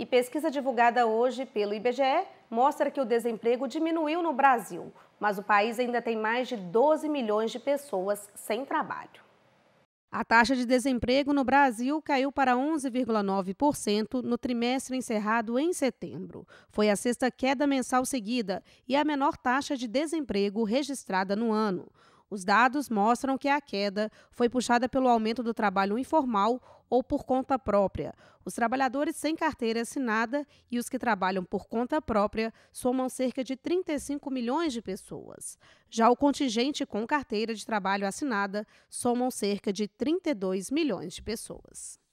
E pesquisa divulgada hoje pelo IBGE mostra que o desemprego diminuiu no Brasil, mas o país ainda tem mais de 12 milhões de pessoas sem trabalho. A taxa de desemprego no Brasil caiu para 11,9% no trimestre encerrado em setembro. Foi a sexta queda mensal seguida e a menor taxa de desemprego registrada no ano. Os dados mostram que a queda foi puxada pelo aumento do trabalho informal ou por conta própria. Os trabalhadores sem carteira assinada e os que trabalham por conta própria somam cerca de 35 milhões de pessoas. Já o contingente com carteira de trabalho assinada somam cerca de 32 milhões de pessoas.